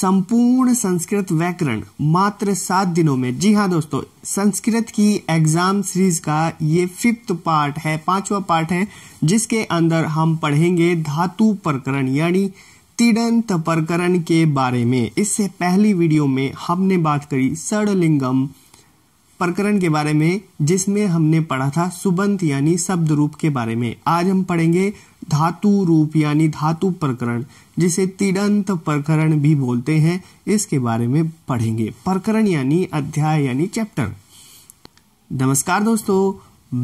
संपूर्ण संस्कृत व्याकरण मात्र सात दिनों में जी हाँ दोस्तों संस्कृत की एग्जाम सीरीज का ये फिफ्थ पार्ट है पांचवा पार्ट है जिसके अंदर हम पढ़ेंगे धातु प्रकरण यानी तिडंत प्रकरण के बारे में इससे पहली वीडियो में हमने बात करी सड़लिंगम प्रकरण के बारे में जिसमें हमने पढ़ा था सुबंत यानी शब्द रूप के बारे में आज हम पढ़ेंगे धातु रूप यानी धातु प्रकरण जिसे तिड़ंत प्रकरण भी बोलते हैं इसके बारे में पढ़ेंगे प्रकरण यानी अध्याय यानी चैप्टर नमस्कार दोस्तों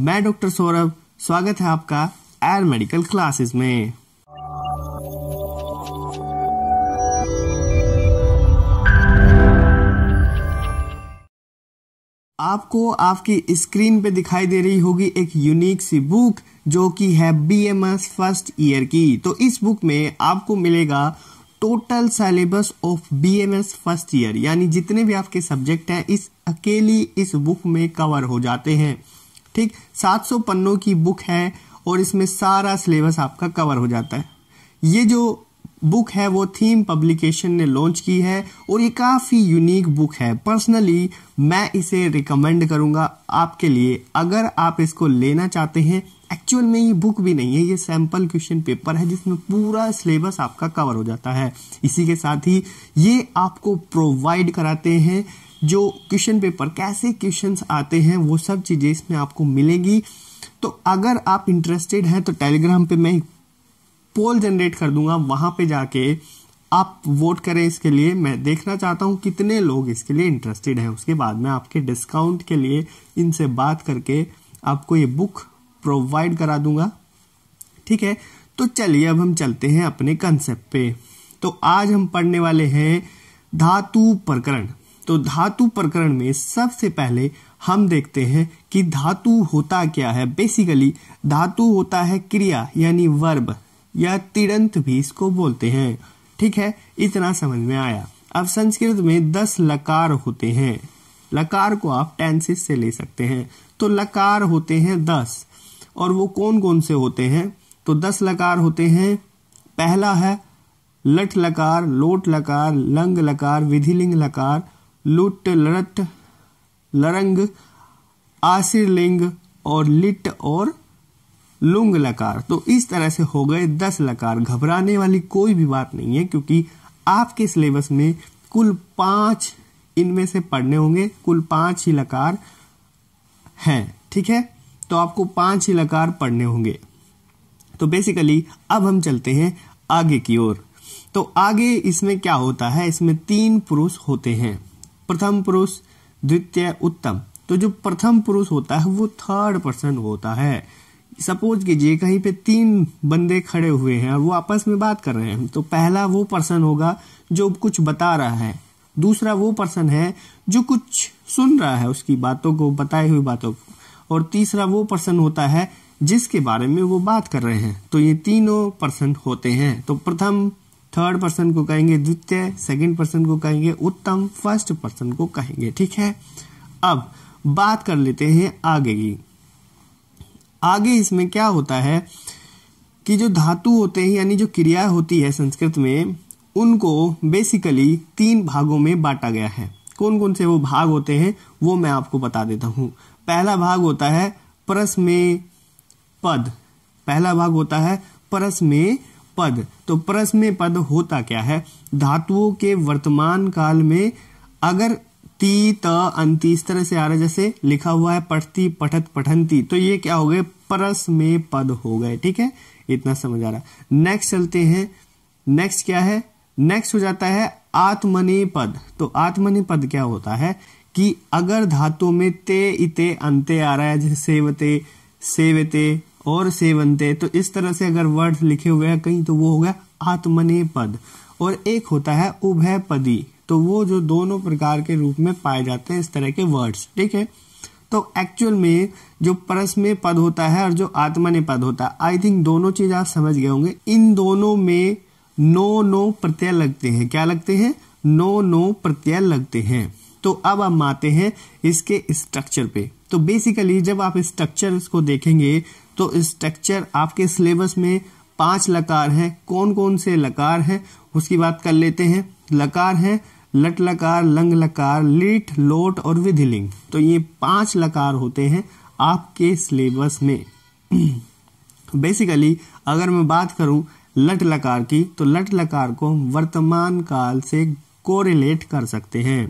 मैं डॉक्टर सौरभ स्वागत है आपका एयर मेडिकल क्लासेस में आपको आपकी स्क्रीन पे दिखाई दे रही होगी एक यूनिक सी बुक जो कि है बीएमएस फर्स्ट ईयर की तो इस बुक में आपको मिलेगा total syllabus of BMS first year यानी जितने भी आपके सब्जेक्ट हैं इस अकेली इस बुक में कवर हो जाते हैं ठीक 700 पन्नों की बुक है और इसमें सारा सिलेबस आपका कवर हो जाता है ये जो बुक है वो थीम पब्लिकेशन ने लॉन्च की है और ये काफ़ी यूनिक बुक है पर्सनली मैं इसे रिकमेंड करूँगा आपके लिए अगर आप इसको लेना चाहते हैं एक्चुअल में ये बुक भी नहीं है ये सैम्पल क्वेश्चन पेपर है जिसमें पूरा सिलेबस आपका कवर हो जाता है इसी के साथ ही ये आपको प्रोवाइड कराते हैं जो क्वेश्चन पेपर कैसे क्वेश्चंस आते हैं वो सब चीज़ें इसमें आपको मिलेगी तो अगर आप इंटरेस्टेड हैं तो टेलीग्राम पे मैं एक पोल जनरेट कर दूंगा वहां पे जाके आप वोट करें इसके लिए मैं देखना चाहता हूँ कितने लोग इसके लिए इंटरेस्टेड हैं उसके बाद में आपके डिस्काउंट के लिए इनसे बात करके आपको ये बुक प्रोवाइड करा दूंगा ठीक है तो चलिए अब हम चलते हैं अपने कंसेप्ट पे तो आज हम पढ़ने वाले हैं धातु प्रकरण तो धातु प्रकरण में सबसे पहले हम देखते हैं कि धातु होता क्या है बेसिकली धातु होता है क्रिया यानी वर्ब या तिड़ंत भी इसको बोलते हैं ठीक है इतना समझ में आया अब संस्कृत में दस लकार होते हैं लकार को आप टेंसिस से ले सकते हैं तो लकार होते हैं दस और वो कौन कौन से होते हैं तो दस लकार होते हैं पहला है लट लकार लोट लकार लंग लकार विधिलिंग लकार लुट लट लरंग आशीर्लिंग और लिट और लुंग लकार तो इस तरह से हो गए दस लकार घबराने वाली कोई भी बात नहीं है क्योंकि आपके सिलेबस में कुल पांच इनमें से पढ़ने होंगे कुल पांच ही लकार हैं ठीक है तो आपको पांच ही लकार पढ़ने होंगे तो बेसिकली अब हम चलते हैं आगे की ओर तो आगे इसमें क्या होता है इसमें तीन पुरुष होते हैं प्रथम पुरुष द्वितीय उत्तम तो जो प्रथम पुरुष होता है वो थर्ड पर्सन होता है सपोज कीजिए कहीं पे तीन बंदे खड़े हुए हैं और वो आपस में बात कर रहे हैं तो पहला वो पर्सन होगा जो कुछ बता रहा है दूसरा वो पर्सन है जो कुछ सुन रहा है उसकी बातों को बताई हुई बातों को और तीसरा वो पर्सन होता है जिसके बारे में वो बात कर रहे हैं तो ये तीनों पर्सन होते हैं तो प्रथम थर्ड पर्सन को कहेंगे द्वितीय सेकंड पर्सन को कहेंगे उत्तम फर्स्ट पर्सन को कहेंगे ठीक है अब बात कर लेते हैं आगे की आगे इसमें क्या होता है कि जो धातु होते हैं यानी जो क्रिया होती है संस्कृत में उनको बेसिकली तीन भागों में बांटा गया है कौन कौन से वो भाग होते हैं वो मैं आपको बता देता हूँ पहला भाग होता है परस में पद पहला भाग होता है परस में पद तो परस में पद होता क्या है धातुओं के वर्तमान काल में अगर ती त अंति इस तरह से आ रहा जैसे लिखा हुआ है पढ़ती पठत पठंती तो ये क्या हो गए परस में पद हो गए ठीक है इतना समझ आ रहा नेक्स्ट चलते हैं नेक्स्ट क्या है नेक्स्ट हो जाता है आत्मनि पद तो आत्मनि पद क्या होता है कि अगर धातु में ते इते अंते आ रहा है जैसे सेवते सेवते और सेवनते तो इस तरह से अगर वर्ड लिखे हुए हैं कहीं तो वो हो गया आत्मने पद और एक होता है उभय पदी तो वो जो दोनों प्रकार के रूप में पाए जाते हैं इस तरह के वर्ड्स ठीक है तो एक्चुअल में जो परस में पद होता है और जो आत्मा ने पद होता है आई थिंक दोनों चीज आप समझ गए होंगे इन दोनों में नो नो प्रत्यय लगते हैं क्या लगते हैं नो नो प्रत्यय लगते हैं तो अब हम आते हैं इसके स्ट्रक्चर पे तो बेसिकली जब आप स्ट्रक्चर को देखेंगे तो स्ट्रक्चर आपके सिलेबस में पांच लकार हैं कौन कौन से लकार हैं उसकी बात कर लेते हैं लकार हैं लट लकार लंग लकार लीट लोट और विधिलिंग तो ये पांच लकार होते हैं आपके सिलेबस में बेसिकली अगर मैं बात करूं लट लकार की तो लट लकार को वर्तमान काल से कोरिलेट कर सकते हैं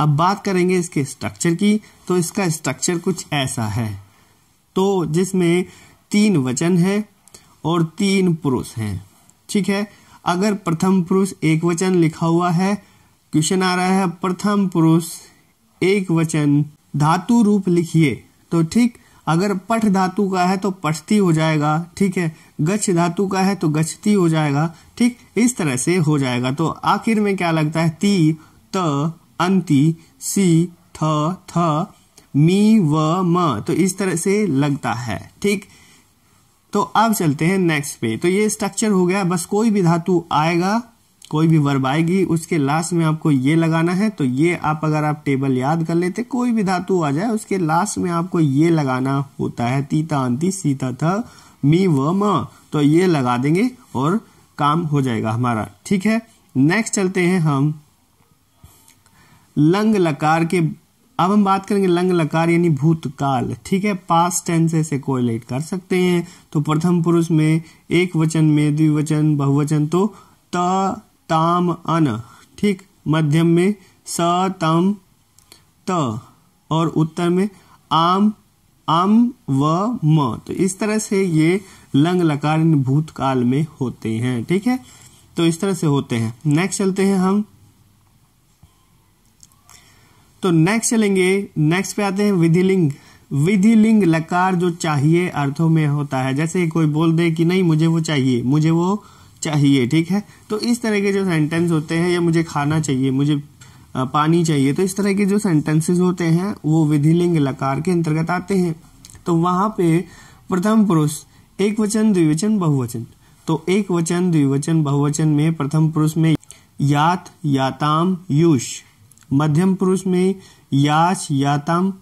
अब बात करेंगे इसके स्ट्रक्चर की तो इसका स्ट्रक्चर कुछ ऐसा है तो जिसमें तीन वचन है और तीन पुरुष हैं ठीक है अगर प्रथम पुरुष एक वचन लिखा हुआ है क्वेश्चन आ रहा है प्रथम पुरुष एक वचन धातु रूप लिखिए तो ठीक अगर पठ धातु का है तो पठती हो जाएगा ठीक है गच्छ धातु का है तो गच्छती हो जाएगा ठीक इस तरह से हो जाएगा तो आखिर में क्या लगता है ती त अंति सी थ थ मी व म तो इस तरह से लगता है ठीक तो अब चलते हैं नेक्स्ट पे तो ये स्ट्रक्चर हो गया बस कोई भी धातु आएगा कोई भी वर्ब आएगी उसके लास्ट में आपको ये लगाना है तो ये आप अगर आप टेबल याद कर लेते कोई भी धातु आ जाए उसके लास्ट में आपको ये लगाना होता है तीता अंति सीता था मी व म तो ये लगा देंगे और काम हो जाएगा हमारा ठीक है नेक्स्ट चलते हैं हम लंग लकार के अब हम बात करेंगे लंग लकार यानी भूतकाल ठीक है पास टेंस से कोलेट कर सकते हैं तो प्रथम पुरुष में एक वचन में द्विवचन बहुवचन तो त ताम अन ठीक मध्यम में स तम त और उत्तर में आम आम व म तो इस तरह से ये लंग लकार इन भूतकाल में होते हैं ठीक है तो इस तरह से होते हैं नेक्स्ट चलते हैं हम तो नेक्स्ट चलेंगे नेक्स्ट पे आते हैं विधिलिंग विधिलिंग लकार जो चाहिए अर्थों में होता है जैसे कोई बोल दे कि नहीं मुझे वो चाहिए मुझे वो चाहिए ठीक है तो इस तरह के जो सेंटेंस होते हैं या मुझे खाना चाहिए मुझे पानी चाहिए तो इस तरह के जो सेंटेंसेस होते हैं वो विधिलिंग लकार के अंतर्गत आते हैं तो वहां पे प्रथम पुरुष एक वचन द्विवचन बहुवचन तो एक वचन द्विवचन बहुवचन में प्रथम पुरुष में यात याताम युष मध्यम पुरुष में याच याताम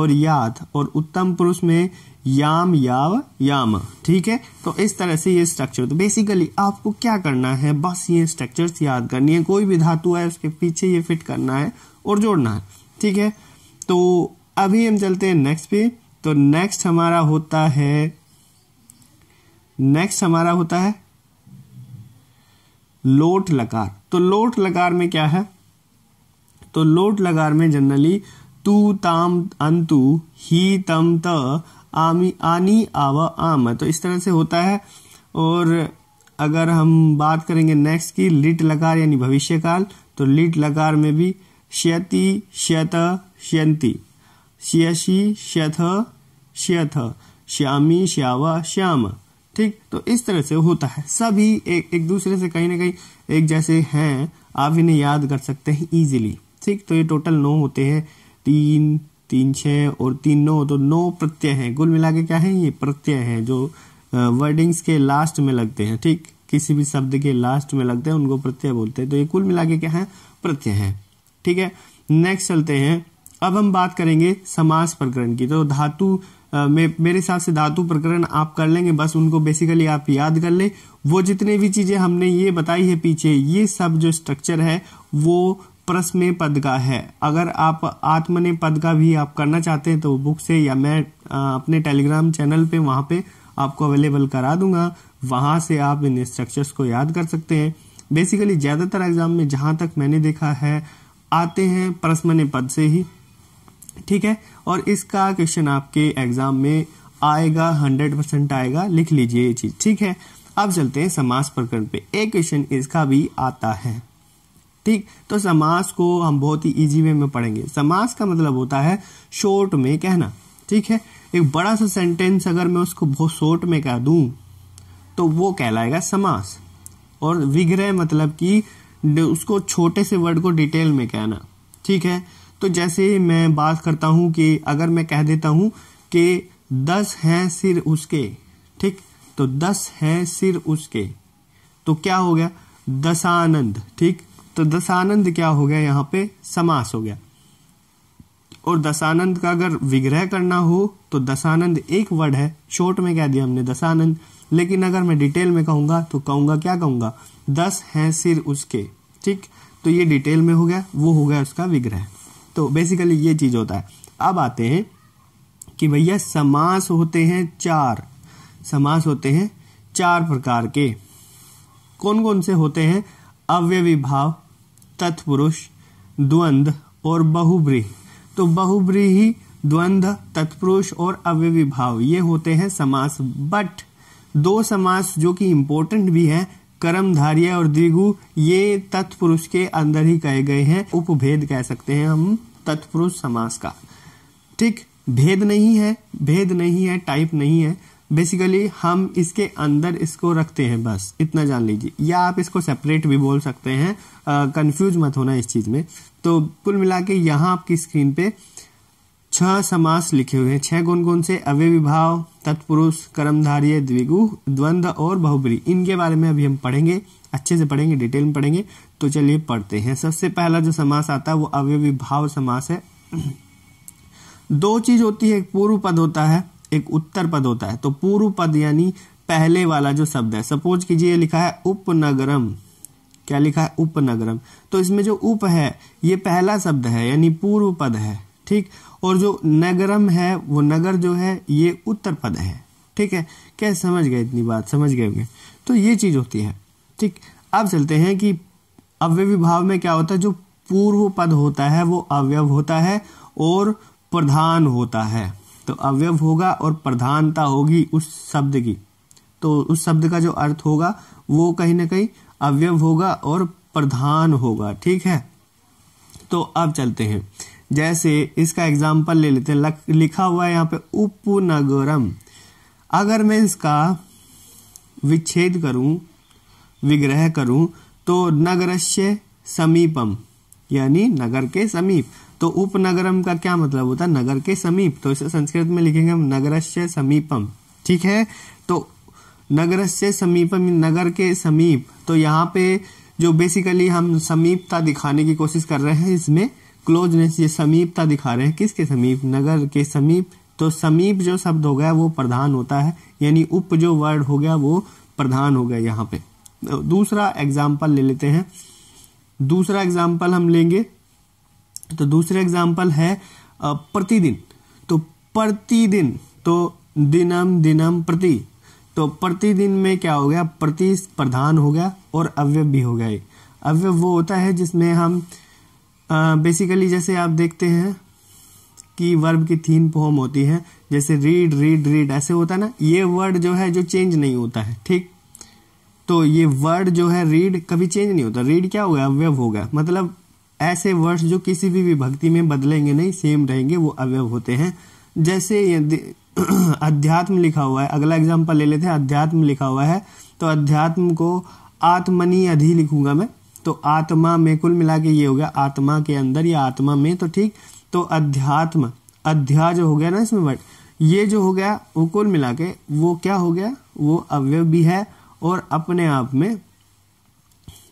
और यात और उत्तम पुरुष में याम याव याम ठीक है तो इस तरह से ये स्ट्रक्चर तो बेसिकली आपको क्या करना है बस ये स्ट्रक्चर्स याद करनी है कोई भी धातु है उसके पीछे ये फिट करना है और जोड़ना है ठीक है तो अभी हम चलते हैं नेक्स्ट पे तो नेक्स्ट हमारा होता है नेक्स्ट हमारा होता है लोट लकार तो लोट लकार में क्या है तो लोट लकार में जनरली तू ताम अंतु ही तम त आमी आनी आवा आम तो इस तरह से होता है और अगर हम बात करेंगे नेक्स्ट की लिट लकार यानी भविष्य काल तो लिट लकार में भी श्यति श्यत श्यंती श्यशी श्यथ श्यथ श्यामी श्यावा श्याम ठीक तो इस तरह से होता है सभी एक एक दूसरे से कहीं ना कहीं एक जैसे हैं आप इन्हें याद कर सकते हैं इजीली ठीक तो ये टोटल नौ होते हैं तीन तीन छः और तीन नौ तो नौ प्रत्यय हैं कुल मिला के क्या है ये प्रत्यय हैं जो वर्डिंग्स के लास्ट में लगते हैं ठीक किसी भी शब्द के लास्ट में लगते हैं उनको प्रत्यय बोलते हैं तो ये कुल मिला के क्या है प्रत्यय हैं ठीक है नेक्स्ट चलते हैं अब हम बात करेंगे समास प्रकरण की तो धातु में मेरे हिसाब से धातु प्रकरण आप कर लेंगे बस उनको बेसिकली आप याद कर लें वो जितने भी चीज़ें हमने ये बताई है पीछे ये सब जो स्ट्रक्चर है वो प्रश्न पद का है अगर आप आत्मने पद का भी आप करना चाहते हैं तो बुक से या मैं अपने टेलीग्राम चैनल पे वहाँ पे आपको अवेलेबल करा दूंगा वहाँ से आप इन स्ट्रक्चर्स को याद कर सकते हैं बेसिकली ज़्यादातर एग्जाम में जहाँ तक मैंने देखा है आते हैं परस्मने पद से ही ठीक है और इसका क्वेश्चन आपके एग्जाम में आएगा हंड्रेड परसेंट आएगा लिख लीजिए ये चीज़ ठीक है अब चलते हैं समास प्रकरण पे एक क्वेश्चन इसका भी आता है ठीक तो समास को हम बहुत ही इजी वे में पढ़ेंगे समास का मतलब होता है शॉर्ट में कहना ठीक है एक बड़ा सा सेंटेंस अगर मैं उसको बहुत शॉर्ट में कह दूं तो वो कहलाएगा समास और विग्रह मतलब कि उसको छोटे से वर्ड को डिटेल में कहना ठीक है तो जैसे मैं बात करता हूं कि अगर मैं कह देता हूं कि दस हैं सिर उसके ठीक तो दस हैं सिर उसके तो क्या हो गया दसानंद ठीक तो दशानंद क्या हो गया यहाँ पे समास हो गया और दशानंद का अगर विग्रह करना हो तो दशानंद एक वर्ड है शॉर्ट में कह दिया हमने दशानंद लेकिन अगर मैं डिटेल में कहूंगा तो कहूंगा क्या कहूंगा दस हैं सिर उसके ठीक तो ये डिटेल में हो गया वो हो गया उसका विग्रह तो बेसिकली ये चीज़ होता है अब आते हैं कि भैया समास होते हैं चार समास होते हैं चार प्रकार के कौन कौन से होते हैं अव्यविभाव तत्पुरुष द्वंद और बहुब्री तो बहुब्रीही द्वंद तत्पुरुष और अव्यविभाव ये होते हैं समास बट दो समास जो कि इम्पोर्टेंट भी कर्म कर्मधार्य और द्विगु ये तत्पुरुष के अंदर ही कहे गए हैं उपभेद कह सकते हैं हम तत्पुरुष समास का ठीक भेद नहीं है भेद नहीं है टाइप नहीं है बेसिकली हम इसके अंदर इसको रखते हैं बस इतना जान लीजिए या आप इसको सेपरेट भी बोल सकते हैं कंफ्यूज मत होना इस चीज़ में तो कुल मिला के यहाँ आपकी स्क्रीन पे छह समास लिखे हुए हैं छह कौन कौन से अव्य विभाव तत्पुरुष कर्मधार्य द्विगु द्वंद्व और बहुबरी इनके बारे में अभी हम पढ़ेंगे अच्छे से पढ़ेंगे डिटेल में पढ़ेंगे तो चलिए पढ़ते हैं सबसे पहला जो समास आता है वो अव्य विभाव समास है दो चीज होती है एक पूर्व पद होता है एक उत्तर पद होता है तो पूर्व पद यानी पहले वाला जो शब्द है सपोज कीजिए लिखा है उपनगरम क्या लिखा है उपनगरम तो इसमें जो उप है ये पहला शब्द है यानी पूर्व पद है ठीक और जो नगरम है वो नगर जो है ये उत्तर पद है ठीक है क्या समझ गए इतनी बात समझ गए होंगे तो ये चीज़ होती है ठीक अब चलते हैं कि अव्यवी भाव में क्या होता है जो पूर्व पद होता है वो अवयव होता है और प्रधान होता है तो अवयव होगा और प्रधानता होगी उस शब्द की तो उस शब्द का जो अर्थ होगा वो कहीं ना कहीं अवयव होगा और प्रधान होगा ठीक है तो अब चलते हैं जैसे इसका एग्जाम्पल ले लेते हैं लिखा हुआ है यहाँ पे उपनगरम अगर मैं इसका विच्छेद करूं विग्रह करूं तो से समीपम यानी नगर के समीप तो उपनगरम का क्या मतलब होता है नगर के समीप तो इसे संस्कृत में लिखेंगे हम नगर समीपम ठीक है नगर से समीप नगर के समीप तो यहाँ पे जो बेसिकली हम समीपता दिखाने की कोशिश कर रहे हैं इसमें क्लोजनेस ये समीपता दिखा रहे हैं किसके समीप नगर के समीप तो समीप जो शब्द हो गया वो प्रधान होता है यानी उप जो वर्ड हो गया वो प्रधान हो गया यहाँ पे तो दूसरा एग्जाम्पल ले लेते हैं दूसरा एग्जाम्पल हम लेंगे तो दूसरा एग्जाम्पल है प्रतिदिन तो प्रतिदिन तो दिनम दिनम प्रति तो प्रतिदिन में क्या हो गया प्रति प्रधान हो गया और अवयव भी हो गया अवयव वो होता है जिसमें हम आ, बेसिकली जैसे आप देखते हैं कि वर्ब की थीम फॉर्म होती है जैसे रीड रीड रीड ऐसे होता है ना ये वर्ड जो है जो चेंज नहीं होता है ठीक तो ये वर्ड जो है रीड कभी चेंज नहीं होता रीड क्या हो होगा अवयव गया मतलब ऐसे वर्ड्स जो किसी भी विभक्ति में बदलेंगे नहीं सेम रहेंगे वो अवयव होते हैं जैसे अध्यात्म लिखा हुआ है अगला एग्जाम्पल ले लेते हैं अध्यात्म लिखा हुआ है तो अध्यात्म को आत्मनी अधि लिखूंगा मैं तो आत्मा में कुल मिला के ये हो गया आत्मा के अंदर या आत्मा में तो ठीक तो अध्यात्म अध्या जो हो गया ना इसमें वर्ड ये जो हो गया वो कुल मिला के वो क्या हो गया वो अवय भी है और अपने आप में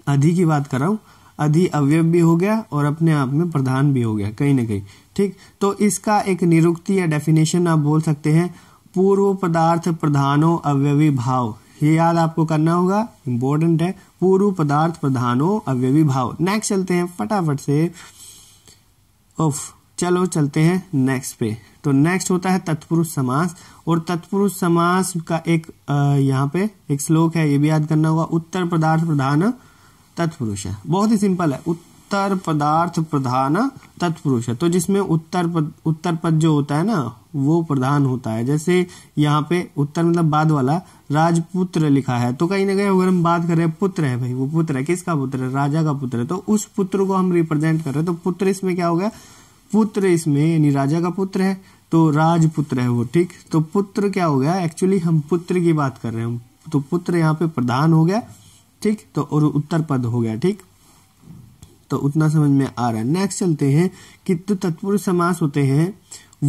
अधि की बात कर रहा हूं अधि अवयव भी हो गया और अपने आप में प्रधान भी हो गया कहीं ना कहीं ठीक तो इसका एक निरुक्ति या डेफिनेशन आप बोल सकते हैं पूर्व पदार्थ प्रधानो अवयवी भाव ये याद आपको करना होगा इंपॉर्टेंट है पूर्व पदार्थ प्रधानो अवयवी भाव नेक्स्ट चलते हैं फटाफट से उफ चलो चलते हैं नेक्स्ट पे तो नेक्स्ट होता है तत्पुरुष समास और तत्पुरुष समास का एक यहाँ पे एक श्लोक है ये भी याद करना होगा उत्तर पदार्थ प्रधान तत्पुरुष है बहुत ही सिंपल है उत्तर पदार्थ प्रधान तत्पुरुष है तो जिसमें उत्तर पद उत्तर पद जो होता है ना वो प्रधान होता है जैसे यहाँ पे उत्तर मतलब बाद वाला राजपुत्र लिखा है तो कहीं ना कहीं अगर हम बात कर रहे हैं पुत्र है भाई वो पुत्र है किसका पुत्र है राजा का पुत्र है तो उस पुत्र को हम रिप्रेजेंट कर रहे हैं तो पुत्र इसमें क्या हो गया पुत्र इसमें यानी राजा का पुत्र है तो राजपुत्र है वो ठीक तो पुत्र क्या हो गया एक्चुअली हम पुत्र की बात कर रहे हैं तो पुत्र यहाँ पे प्रधान हो गया ठीक तो और उत्तर पद हो गया ठीक तो उतना समझ में आ रहा है नेक्स्ट चलते हैं कि तो तत्पुरुष समास होते हैं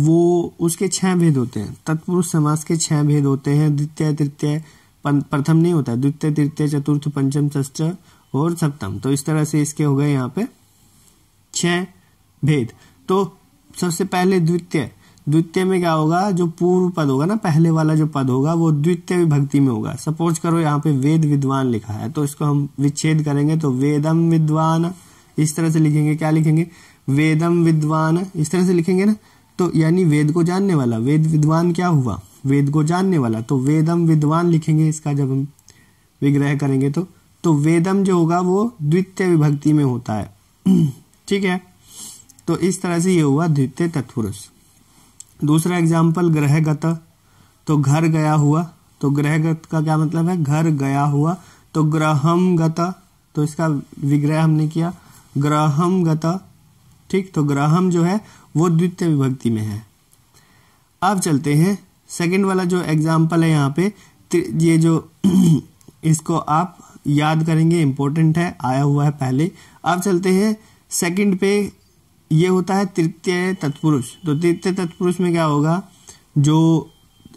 वो उसके छह भेद होते हैं तत्पुरुष समास के छह भेद होते हैं द्वितीय तृतीय प्रथम नहीं होता द्वितीय तृतीय चतुर्थ पंचम षष्ठ और सप्तम तो इस तरह से इसके हो गए यहाँ पे छह भेद तो सबसे पहले द्वितीय द्वितीय में क्या होगा जो पूर्व पद होगा ना पहले वाला जो पद होगा वो द्वितीय विभक्ति में होगा सपोज करो यहाँ पे वेद विद्वान लिखा है तो इसको हम विच्छेद करेंगे तो वेदम विद्वान इस तरह से लिखेंगे क्या लिखेंगे वेदम विद्वान इस तरह से लिखेंगे ना तो यानी वेद को जानने वाला वेद विद्वान क्या हुआ वेद को जानने वाला तो वेदम विद्वान लिखेंगे इसका जब हम विग्रह करेंगे तो तो वेदम जो होगा वो द्वितीय विभक्ति में होता है ठीक है तो इस तरह से ये हुआ द्वितीय तत्पुरुष दूसरा एग्जाम्पल ग्रहगत तो घर गया हुआ तो ग्रहगत का क्या मतलब है घर गया हुआ तो ग्रहम गता तो इसका विग्रह हमने किया ग्रहम गता ठीक तो ग्रहम जो है वो द्वितीय विभक्ति में है अब चलते हैं सेकंड वाला जो एग्जाम्पल है यहाँ पे ये जो इसको आप याद करेंगे इम्पोर्टेंट है आया हुआ है पहले अब चलते हैं सेकंड पे ये होता है तृतीय तत्पुरुष तो तृतीय तत्पुरुष में क्या होगा जो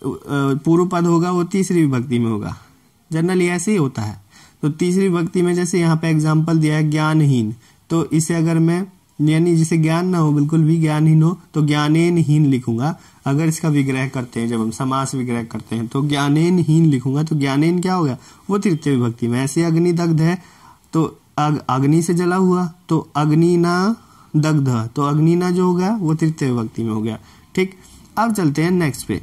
पूर्व पद होगा वो तीसरी विभक्ति में होगा जनरल ऐसे ही होता है तो तीसरी विभक्ति में जैसे यहाँ पे एग्जाम्पल दिया है ज्ञानहीन तो इसे अगर मैं यानी जिसे ज्ञान ना हो बिल्कुल भी ज्ञानहीन हो तो ज्ञानेनहीन लिखूंगा अगर इसका विग्रह करते हैं जब हम समास विग्रह करते हैं तो ज्ञानेनहीन लिखूंगा तो ज्ञानेन क्या होगा वो तृतीय विभक्ति में ऐसे अग्निदग्ध है तो अग्नि से जला हुआ तो अग्नि ना दग्ध तो अग्निना जो हो गया वो तृतीय विभक्ति में हो गया ठीक अब चलते हैं नेक्स्ट पे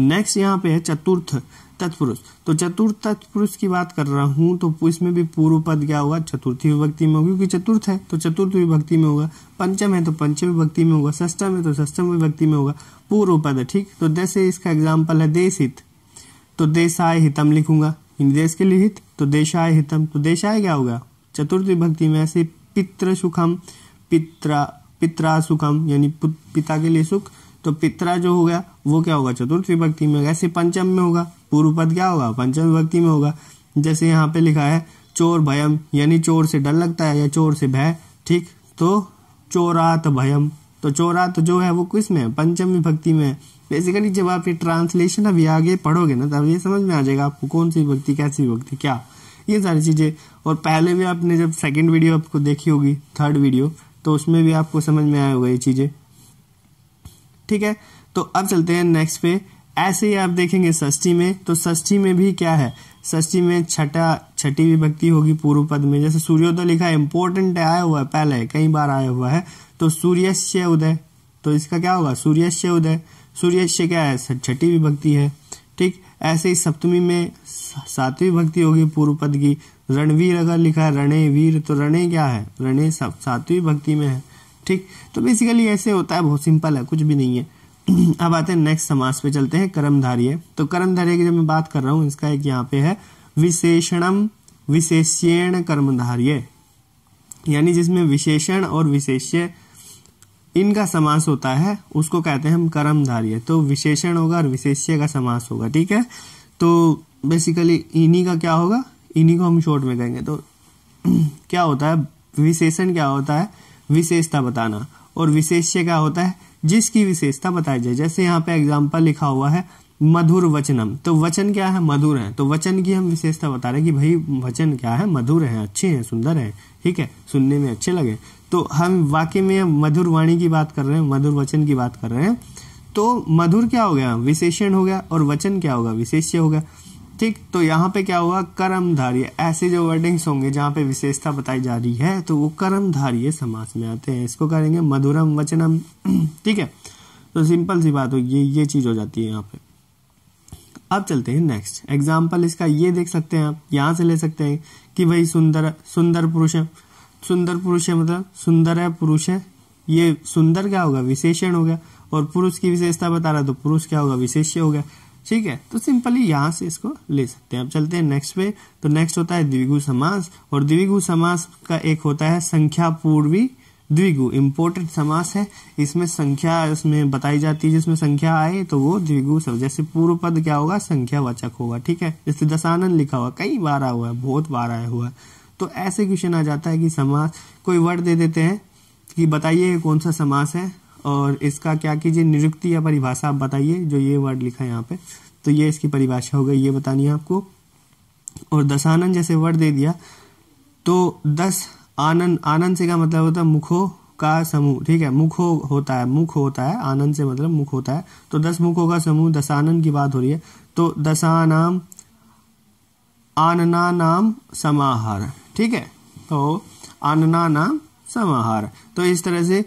नेक्स्ट यहाँ पे है चतुर्थ तत्पुरुष तो चतुर्थ तत्पुरुष की बात कर रहा हूँ तो इसमें भी पूर्व पद क्या होगा चतुर्थी विभक्ति में होगा क्योंकि चतुर्थ है तो चतुर्थ विभक्ति में होगा पंचम है तो पंचम विभक्ति में होगा सष्टम है तो सष्टम विभक्ति में होगा पूर्व पद है ठीक तो जैसे इसका एग्जाम्पल है देश हित तो देशाय हितम लिखूंगा देश के लिए हित तो देशाय हितम तो देशाय क्या होगा चतुर्थ विभक्ति में ऐसे पित्र सुखम पित्रा पित्रा सुखम यानी पिता के लिए सुख तो पित्रा जो हो गया वो क्या होगा चतुर्थ विभक्ति में होगा ऐसे पंचम में होगा पूर्व पद क्या होगा पंचम विभक्ति में होगा जैसे यहाँ पे लिखा है चोर भयम यानी चोर से डर लगता है या चोर से भय ठीक तो चोरात भयम तो चोरात जो है वो किस में पंचम विभक्ति में है बेसिकली जब आप ये ट्रांसलेशन अभी आगे पढ़ोगे ना तब ये समझ में आ जाएगा आपको कौन सी विभक्ति कैसी विभक्ति क्या ये सारी चीज़ें और पहले भी आपने जब सेकेंड वीडियो आपको देखी होगी थर्ड वीडियो तो उसमें भी आपको समझ में आया होगा ये चीज़ें ठीक है तो अब चलते हैं नेक्स्ट पे ऐसे ही आप देखेंगे षष्ठी में तो षष्ठी में भी क्या है षष्ठी में छठा छठी विभक्ति होगी पूर्व पद में जैसे सूर्योदय लिखा है इंपॉर्टेंट आया हुआ है पहले कई बार आया हुआ है तो सूर्यस्य उदय तो इसका क्या होगा सूर्यस्य उदय सूर्यस्य क्या है छठी विभक्ति है ठीक ऐसे ही सप्तमी में सातवीं भक्ति होगी पूर्व पद की रणवीर अगर लिखा है रणे वीर तो रणे क्या है रणे सातवीं भक्ति में है ठीक तो बेसिकली ऐसे होता है बहुत सिंपल है कुछ भी नहीं है अब आते हैं नेक्स्ट समास पे चलते हैं कर्मधार्य तो कर्मधार्य की जब मैं बात कर रहा हूँ इसका एक यहाँ पे है विशेषणम विशेष्यण कर्मधार्य यानी जिसमें विशेषण और विशेष्य इनका समास होता है उसको कहते हैं हम कर्मधारय तो विशेषण होगा और विशेष्य का समास होगा ठीक है तो बेसिकली इन्हीं का क्या होगा इन्हीं को हम शॉर्ट में कहेंगे तो क्या होता है विशेषण क्या होता है विशेषता बताना और विशेष्य क्या होता है जिसकी विशेषता बताई जाए जैसे यहाँ पे एग्जाम्पल लिखा हुआ है मधुर वचनम तो वचन क्या है मधुर है तो वचन की हम विशेषता बता रहे हैं कि भाई वचन क्या है मधुर है अच्छे हैं सुंदर है ठीक है सुनने में अच्छे लगे तो हम वाक्य में मधुर वाणी की बात कर रहे हैं मधुर वचन की बात कर रहे हैं तो मधुर क्या हो गया विशेषण हो गया और वचन क्या होगा विशेष्य गया ठीक तो यहाँ पे क्या हुआ कर्मधार्य ऐसे जो वर्डिंग्स होंगे जहाँ पे विशेषता बताई जा रही है तो वो कर्मधार्य समाज में आते हैं इसको करेंगे मधुरम वचनम ठीक है तो सिंपल सी बात हो ये ये चीज़ हो जाती है यहाँ पे अब चलते हैं नेक्स्ट एग्जाम्पल इसका ये देख सकते हैं आप यहाँ से ले सकते हैं कि भाई सुंदर सुंदर पुरुष है सुंदर पुरुष है मतलब सुंदर है पुरुष है ये सुंदर क्या होगा विशेषण हो गया और पुरुष की विशेषता बता रहा तो पुरुष क्या होगा विशेष्य हो गया ठीक है तो सिंपली यहाँ से इसको ले सकते हैं अब चलते हैं नेक्स्ट पे तो नेक्स्ट होता है द्विगु समास और द्विगु समास का एक होता है संख्या पूर्वी द्विगु इम्पोर्टेंट समास है इसमें संख्या इसमें बताई जाती है जिसमें संख्या आए तो वो द्विगु सब जैसे पूर्व पद क्या होगा संख्या वाचक होगा ठीक है जैसे दशानंद लिखा हुआ कई बार हुआ है बहुत बार आया हुआ है तो ऐसे क्वेश्चन आ जाता है कि समास कोई वर्ड दे देते हैं कि बताइए कौन सा समास है और इसका क्या कीजिए निरुक्ति या परिभाषा आप बताइए जो ये वर्ड लिखा है यहाँ पे तो ये इसकी परिभाषा हो गई ये बतानी है आपको और दशानन जैसे वर्ड दे दिया तो दस आनंद आनंद से का मतलब होता है मुखो का समूह ठीक है मुख होता है मुख होता है आनंद से मतलब मुख होता है तो दस मुखों का समूह दशानन की बात हो रही है तो दशानाम आनना नाम समाहार ठीक है तो अननाना समाहार तो इस तरह से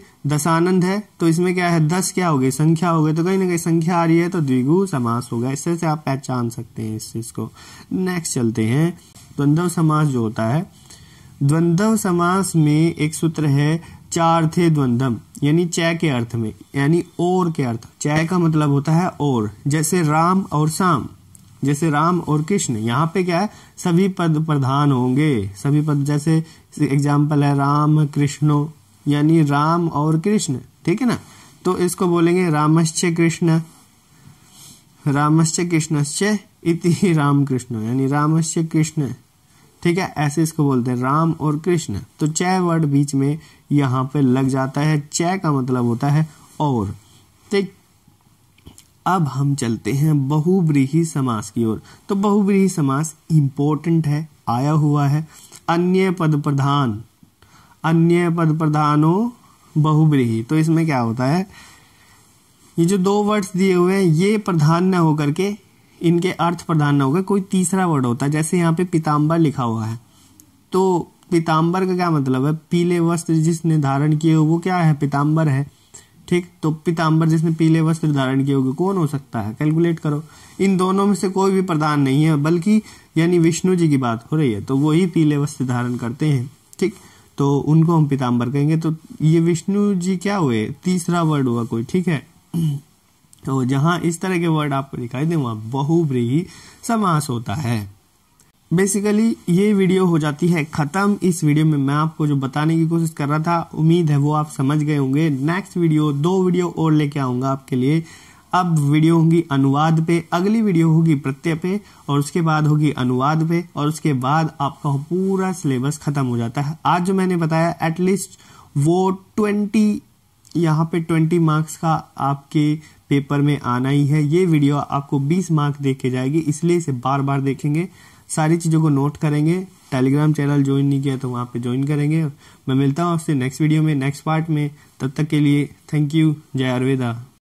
आनंद है तो इसमें क्या है दस क्या हो गई संख्या हो गई तो कहीं ना कहीं संख्या आ रही है तो द्विगु समास होगा इस तरह से आप पहचान सकते हैं इस चीज को नेक्स्ट चलते हैं द्वंद्व समास जो होता है द्वंद्व समास में एक सूत्र है चार थे द्वंद्व यानी चय के अर्थ में यानी और के अर्थ चय का मतलब होता है और जैसे राम और शाम जैसे राम और कृष्ण यहाँ पे क्या है सभी पद प्रधान होंगे सभी पद जैसे एग्जाम्पल है राम कृष्णो यानी राम और कृष्ण ठीक है ना तो इसको बोलेंगे रामश्च कृष्ण रामश्च कृष्णश्च इति राम कृष्ण यानी रामश्च कृष्ण ठीक है ऐसे इसको बोलते हैं राम और कृष्ण तो चय वर्ड बीच में यहाँ पे लग जाता है चय का मतलब होता है और अब हम चलते हैं बहुव्रीही समास की ओर तो बहुव्रीही समास इंपॉर्टेंट है आया हुआ है अन्य पद प्रधान अन्य पद प्रधानो बहुव्रीही तो इसमें क्या होता है ये जो दो वर्ड्स दिए हुए हैं ये प्रधान न होकर के इनके अर्थ प्रधान न होकर कोई तीसरा वर्ड होता है जैसे यहाँ पे पीताम्बर लिखा हुआ है तो पीताम्बर का क्या मतलब है पीले वस्त्र जिसने धारण किए वो क्या है पीताम्बर है ठीक तो पीताम्बर जिसने पीले वस्त्र धारण किए होंगे कौन हो सकता है कैलकुलेट करो इन दोनों में से कोई भी प्रधान नहीं है बल्कि यानी विष्णु जी की बात हो रही है तो वही पीले वस्त्र धारण करते हैं ठीक तो उनको हम पीताम्बर कहेंगे तो ये विष्णु जी क्या हुए तीसरा वर्ड हुआ कोई ठीक है तो जहां इस तरह के वर्ड आपको दिखाई दे वहां बहुब्रीही समास होता है बेसिकली ये वीडियो हो जाती है ख़त्म इस वीडियो में मैं आपको जो बताने की कोशिश कर रहा था उम्मीद है वो आप समझ गए होंगे नेक्स्ट वीडियो दो वीडियो और लेके आऊँगा आपके लिए अब वीडियो होगी अनुवाद पे अगली वीडियो होगी प्रत्यय पे और उसके बाद होगी अनुवाद पे और उसके बाद आपका पूरा सिलेबस ख़त्म हो जाता है आज जो मैंने बताया एटलीस्ट वो ट्वेंटी यहाँ पे ट्वेंटी मार्क्स का आपके पेपर में आना ही है ये वीडियो आपको बीस मार्क्स दे के जाएगी इसलिए इसे बार बार देखेंगे सारी चीज़ों को नोट करेंगे टेलीग्राम चैनल ज्वाइन नहीं किया तो वहाँ पे ज्वाइन करेंगे मैं मिलता हूँ आपसे नेक्स्ट वीडियो में नेक्स्ट पार्ट में तब तक के लिए थैंक यू जय आयुर्वेदा